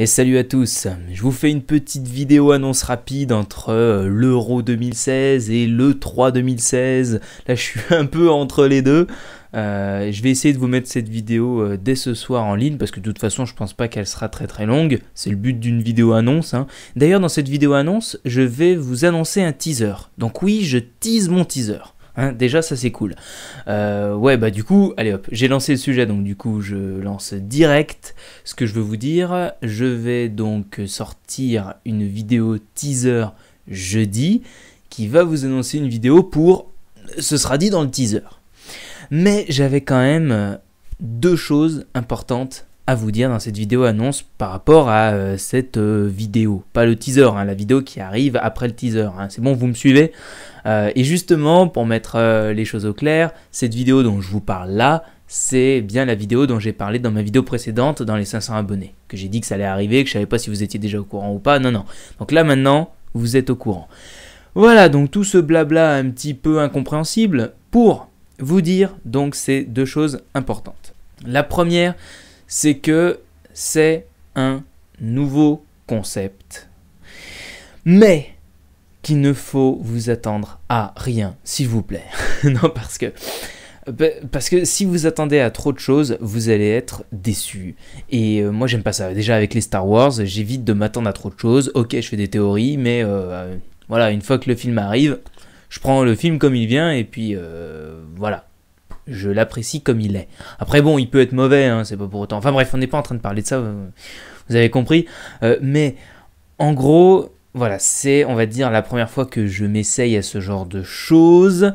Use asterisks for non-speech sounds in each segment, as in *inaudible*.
Et salut à tous, je vous fais une petite vidéo annonce rapide entre euh, l'Euro 2016 et l'E3 2016. Là je suis un peu entre les deux. Euh, je vais essayer de vous mettre cette vidéo euh, dès ce soir en ligne parce que de toute façon je pense pas qu'elle sera très très longue. C'est le but d'une vidéo annonce. Hein. D'ailleurs dans cette vidéo annonce je vais vous annoncer un teaser. Donc oui je tease mon teaser. Hein, déjà, ça c'est cool. Euh, ouais, bah du coup, allez hop, j'ai lancé le sujet, donc du coup, je lance direct ce que je veux vous dire. Je vais donc sortir une vidéo teaser jeudi qui va vous annoncer une vidéo pour ce sera dit dans le teaser. Mais j'avais quand même deux choses importantes à vous dire dans cette vidéo annonce par rapport à euh, cette euh, vidéo. Pas le teaser, hein, la vidéo qui arrive après le teaser. Hein. C'est bon, vous me suivez euh, Et justement, pour mettre les choses au clair, cette vidéo dont je vous parle là, c'est bien la vidéo dont j'ai parlé dans ma vidéo précédente dans les 500 abonnés. Que j'ai dit que ça allait arriver, que je savais pas si vous étiez déjà au courant ou pas. Non, non. Donc là maintenant, vous êtes au courant. Voilà, donc tout ce blabla un petit peu incompréhensible pour vous dire donc ces deux choses importantes. La première, c'est que c'est un nouveau concept. Mais qu'il ne faut vous attendre à rien, s'il vous plaît. *laughs* non, parce que bah, parce que si vous attendez à trop de choses, vous allez être déçu. Et euh, moi, j'aime pas ça. Déjà, avec les Star Wars, j'évite de m'attendre à trop de choses. Ok, je fais des théories, mais euh, voilà, une fois que le film arrive, je prends le film comme il vient, et puis euh, voilà je l'apprécie comme il est. Après bon, il peut être mauvais, hein, c'est pas pour autant. Enfin bref, on n'est pas en train de parler de ça, vous avez compris. Euh, mais en gros, voilà, c'est on va dire la première fois que je m'essaye à ce genre de choses.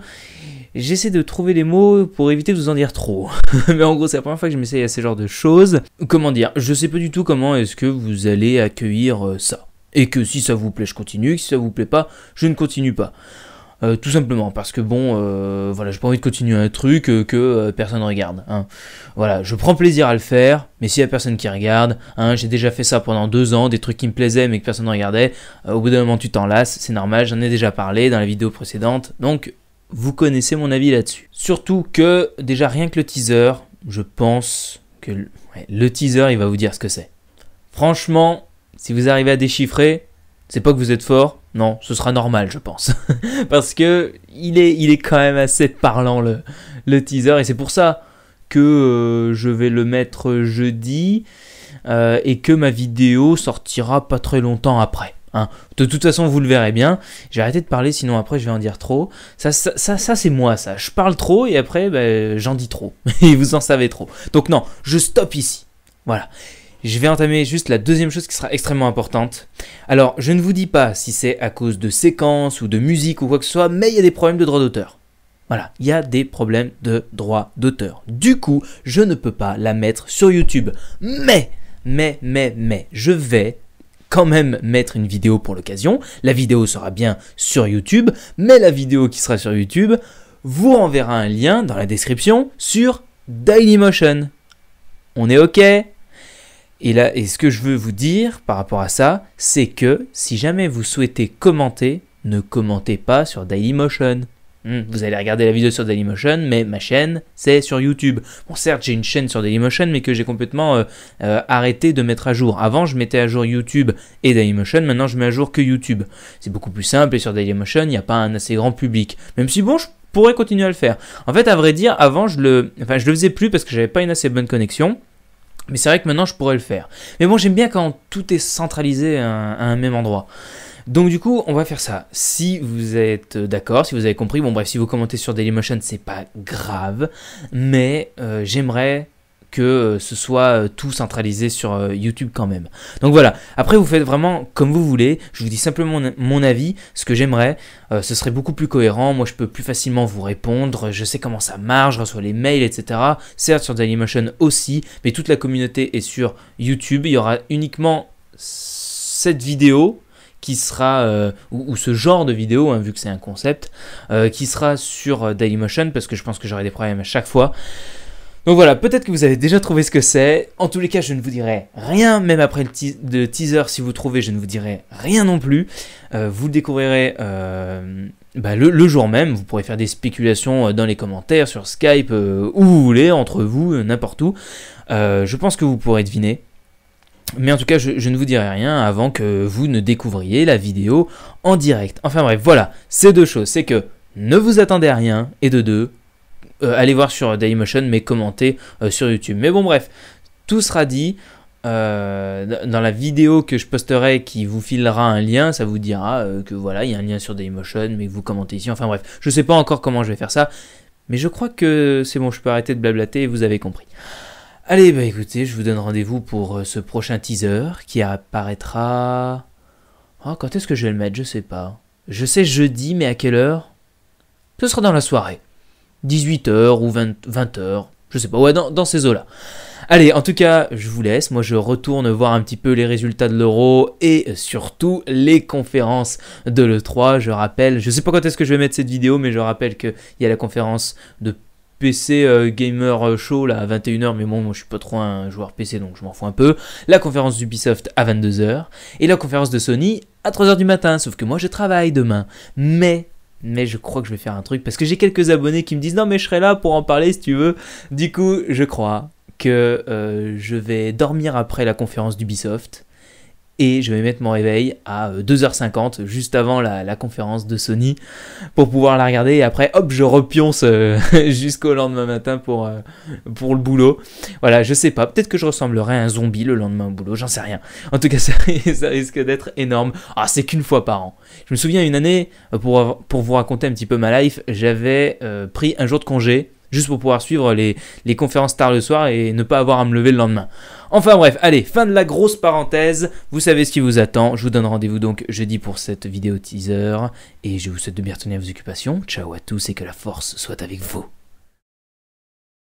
J'essaie de trouver les mots pour éviter de vous en dire trop. *laughs* mais en gros, c'est la première fois que je m'essaye à ce genre de choses. Comment dire Je sais pas du tout comment est-ce que vous allez accueillir euh, ça. Et que si ça vous plaît, je continue, si ça vous plaît pas, je ne continue pas. Euh, tout simplement parce que bon, euh, voilà, j'ai pas envie de continuer un truc euh, que personne regarde. Hein. Voilà, je prends plaisir à le faire, mais s'il y a personne qui regarde, hein, j'ai déjà fait ça pendant deux ans, des trucs qui me plaisaient mais que personne ne regardait. au bout d'un moment, tu t'en lasses, c'est normal. J'en ai déjà parlé dans la vidéo précédente, donc vous connaissez mon avis là-dessus. Surtout que déjà rien que le teaser, je pense que le teaser, il va vous dire ce que c'est. Franchement, si vous arrivez à déchiffrer, c'est pas que vous êtes fort, non, ce sera normal, je pense. *laughs* Parce que il est, il est quand même assez parlant le, le teaser. Et c'est pour ça que euh, je vais le mettre jeudi. Euh, et que ma vidéo sortira pas très longtemps après. Hein. De toute façon, vous le verrez bien. J'ai arrêté de parler, sinon après je vais en dire trop. Ça, ça, ça, c'est moi, ça. Je parle trop et après, ben, j'en dis trop. *laughs* et vous en savez trop. Donc non, je stoppe ici. Voilà je vais entamer juste la deuxième chose qui sera extrêmement importante. Alors, je ne vous dis pas si c'est à cause de séquences ou de musique ou quoi que ce soit, mais il y a des problèmes de droit d'auteur. Voilà, il y a des problèmes de droit d'auteur. Du coup, je ne peux pas la mettre sur YouTube. Mais, mais, mais, mais, je vais quand même mettre une vidéo pour l'occasion. La vidéo sera bien sur YouTube, mais la vidéo qui sera sur YouTube vous renverra un lien dans la description sur Dailymotion. On est OK et, là, et ce que je veux vous dire par rapport à ça, c'est que si jamais vous souhaitez commenter, ne commentez pas sur Dailymotion. Hmm, vous allez regarder la vidéo sur Dailymotion, mais ma chaîne, c'est sur YouTube. Bon, certes, j'ai une chaîne sur Dailymotion, mais que j'ai complètement euh, euh, arrêté de mettre à jour. Avant, je mettais à jour YouTube et Dailymotion, maintenant, je mets à jour que YouTube. C'est beaucoup plus simple, et sur Dailymotion, il n'y a pas un assez grand public. Même si, bon, je pourrais continuer à le faire. En fait, à vrai dire, avant, je le, enfin, je le faisais plus parce que j'avais pas une assez bonne connexion. Mais c'est vrai que maintenant je pourrais le faire. Mais bon, j'aime bien quand tout est centralisé à un, même endroit. Donc du coup, on va faire ça. Si vous êtes euh, d'accord, si vous avez compris, bon bref, si vous commentez sur Dailymotion, c'est pas grave. Mais euh, j'aimerais que euh, ce soit euh, tout centralisé sur euh, YouTube quand même. Donc voilà, après vous faites vraiment comme vous voulez, je vous dis simplement mon avis, ce que j'aimerais, ce serait beaucoup plus cohérent, moi je peux plus facilement vous répondre, je sais comment ça marche, je reçois les mails, etc. Certes sur Dailymotion aussi, mais toute la communauté est sur YouTube, il y aura uniquement cette vidéo qui sera, ou, ce genre de vidéo, hein, vu que c'est un concept, qui sera sur Dailymotion, parce que je pense que j'aurai des problèmes à chaque fois. Donc voilà, peut-être que vous avez déjà trouvé ce que c'est. En tous les cas, je ne vous dirai rien, même après le, de teaser, si vous trouvez, je ne vous dirai rien non plus. Euh, vous le découvrirez euh, bah, le, jour même. Vous pourrez faire des spéculations euh, dans les commentaires, sur Skype, où vous voulez, entre vous, n'importe où. je pense que vous pourrez deviner. Mais en tout cas, je, je, ne vous dirai rien avant que vous ne découvriez la vidéo en direct. Enfin bref, voilà, ces deux choses. C'est que ne vous attendez à rien, et de deux, euh, allez voir sur Daymotion, mais commentez euh, sur YouTube. Mais bon, bref, tout sera dit. Euh, dans la vidéo que je posterai qui vous filera un lien, ça vous dira que voilà, il y a un lien sur Daymotion, mais que vous commentez ici. Enfin bref, je sais pas encore comment je vais faire ça, mais je crois que c'est bon, je peux arrêter de blablater, vous avez compris. Allez, bah écoutez, je vous donne rendez-vous pour ce prochain teaser qui apparaîtra. Oh, quand est-ce que je vais le mettre Je sais pas. Je sais jeudi, mais à quelle heure Ce sera dans la soirée. 18h ou 20, h je sais pas, ouais, dans, ces eaux-là. Allez, en tout cas, je vous laisse. Moi, je retourne voir un petit peu les résultats de l'euro et surtout les conférences de l'E3. Je rappelle, je sais pas quand est-ce que je vais mettre cette vidéo, mais je rappelle qu'il y a la conférence de PC euh, Gamer Show là à 21h, mais bon, moi je suis pas trop un joueur PC donc je m'en fous un peu. La conférence d'Ubisoft à 22h et la conférence de Sony à 3h du matin, sauf que moi je travaille demain. Mais mais je crois que je vais faire un truc parce que j'ai quelques abonnés qui me disent non mais je serai là pour en parler si tu veux. Du coup, je crois que euh, je vais dormir après la conférence d'Ubisoft et je vais mettre mon réveil à 2h50 euh, juste avant la, conférence de Sony pour pouvoir la regarder et après hop je repionce euh, *laughs* jusqu'au lendemain matin pour, euh, pour le boulot. Voilà, je sais pas, peut-être que je ressemblerai à un zombie le lendemain au boulot, j'en sais rien. En tout cas *laughs* ça, risque d'être énorme. Ah c'est qu'une fois par an. Je me souviens une année, pour, pour vous raconter un petit peu ma life, j'avais pris un jour de congé juste pour pouvoir suivre les, les conférences tard le soir et ne pas avoir à me lever le lendemain. Enfin bref, allez, fin de la grosse parenthèse. Vous savez ce qui vous attend. Je vous donne rendez-vous donc jeudi pour cette vidéo teaser. Et je vous souhaite de bien tenir vos occupations. Ciao à tous et que la force soit avec vous.